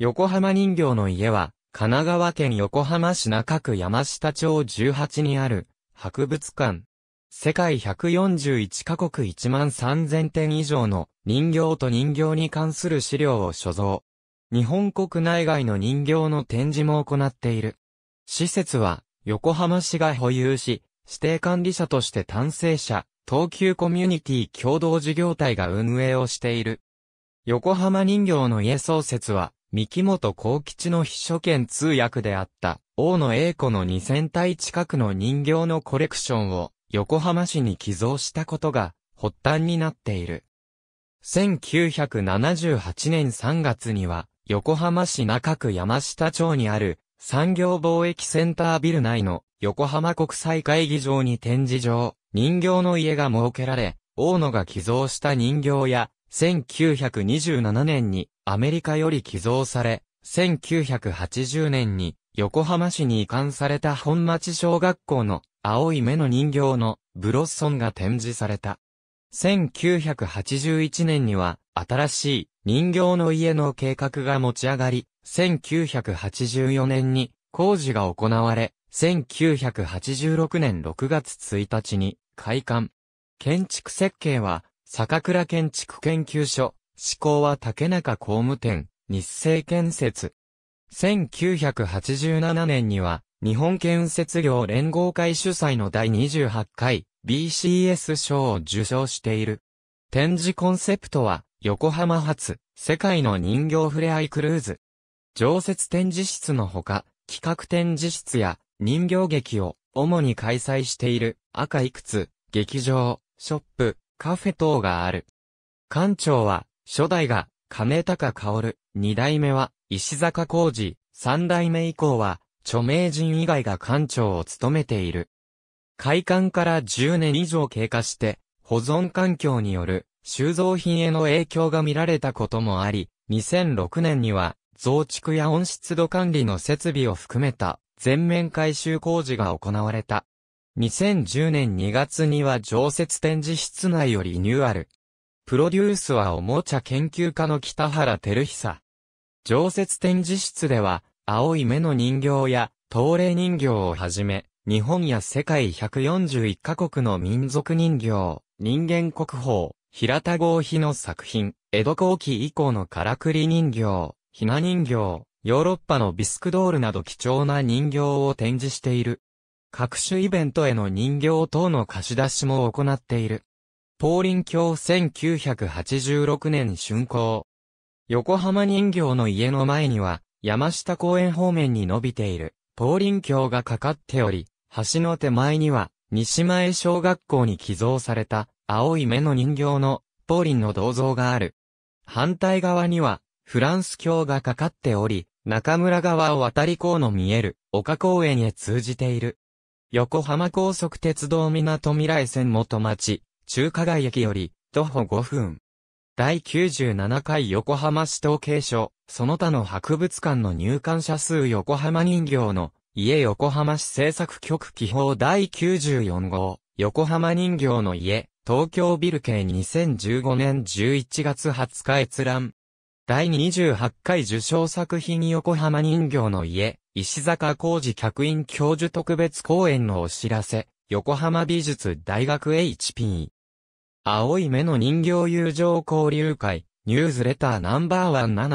横浜人形の家は、神奈川県横浜市中区山下町18にある、博物館。世界141カ国1万3000点以上の人形と人形に関する資料を所蔵。日本国内外の人形の展示も行っている。施設は、横浜市が保有し、指定管理者として単成者、東急コミュニティ共同事業体が運営をしている。横浜人形の家創設は、三木本幸吉の秘書兼通訳であった、大野英子の2000体近くの人形のコレクションを横浜市に寄贈したことが発端になっている。1978年3月には、横浜市中区山下町にある産業貿易センタービル内の横浜国際会議場に展示場、人形の家が設けられ、大野が寄贈した人形や、1927年にアメリカより寄贈され、1980年に横浜市に移管された本町小学校の青い目の人形のブロッソンが展示された。1981年には新しい人形の家の計画が持ち上がり、1984年に工事が行われ、1986年6月1日に開館。建築設計は、坂倉建築研究所、志向は竹中工務店、日清建設。1987年には、日本建設業連合会主催の第28回 BCS 賞を受賞している。展示コンセプトは、横浜発、世界の人形ふれあいクルーズ。常設展示室のほか、企画展示室や人形劇を主に開催している赤いくつ、劇場、ショップ、カフェ等がある。館長は初代が金高薫、二代目は石坂浩二、三代目以降は著名人以外が館長を務めている。開館から10年以上経過して、保存環境による収蔵品への影響が見られたこともあり、2006年には増築や温湿度管理の設備を含めた全面改修工事が行われた。2010年2月には常設展示室内よりリニューアル、プロデュースはおもちゃ研究家の北原照久。常設展示室では、青い目の人形や、東霊人形をはじめ、日本や世界141カ国の民族人形、人間国宝、平田合妃の作品、江戸後期以降のからくり人形、ひな人形、ヨーロッパのビスクドールなど貴重な人形を展示している。各種イベントへの人形等の貸し出しも行っている。東林橋1986年竣工。横浜人形の家の前には、山下公園方面に伸びている、東林橋がかかっており、橋の手前には、西前小学校に寄贈された、青い目の人形の、ポリンの銅像がある。反対側には、フランス橋がかかっており、中村川を渡り港の見える、丘公園へ通じている。横浜高速鉄道港未来線元町、中華街駅より徒歩5分。第97回横浜市統計所、その他の博物館の入館者数横浜人形の家横浜市政作局記法第94号、横浜人形の家、東京ビル系2015年11月20日閲覧。第28回受賞作品横浜人形の家、石坂浩二客員教授特別講演のお知らせ、横浜美術大学 HP。青い目の人形友情交流会、ニュースレターナンバーワン7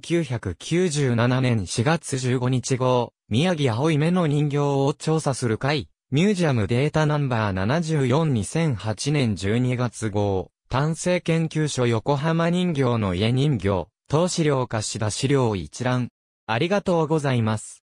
1 9 9 7年4月15日号、宮城青い目の人形を調査する会、ミュージアムデータナンバー742008年12月号、単成研究所横浜人形の家人形、投資料貸し出資料一覧。ありがとうございます。